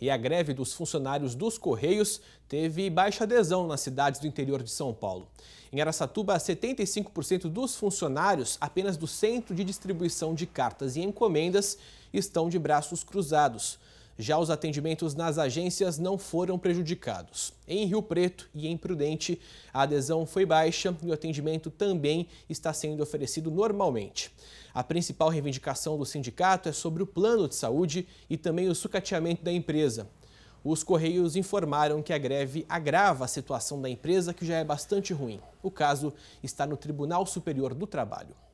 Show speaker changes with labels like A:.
A: e a greve dos funcionários dos Correios teve baixa adesão nas cidades do interior de São Paulo. Em Aracatuba, 75% dos funcionários apenas do centro de distribuição de cartas e encomendas estão de braços cruzados. Já os atendimentos nas agências não foram prejudicados. Em Rio Preto e em Prudente, a adesão foi baixa e o atendimento também está sendo oferecido normalmente. A principal reivindicação do sindicato é sobre o plano de saúde e também o sucateamento da empresa. Os Correios informaram que a greve agrava a situação da empresa, que já é bastante ruim. O caso está no Tribunal Superior do Trabalho.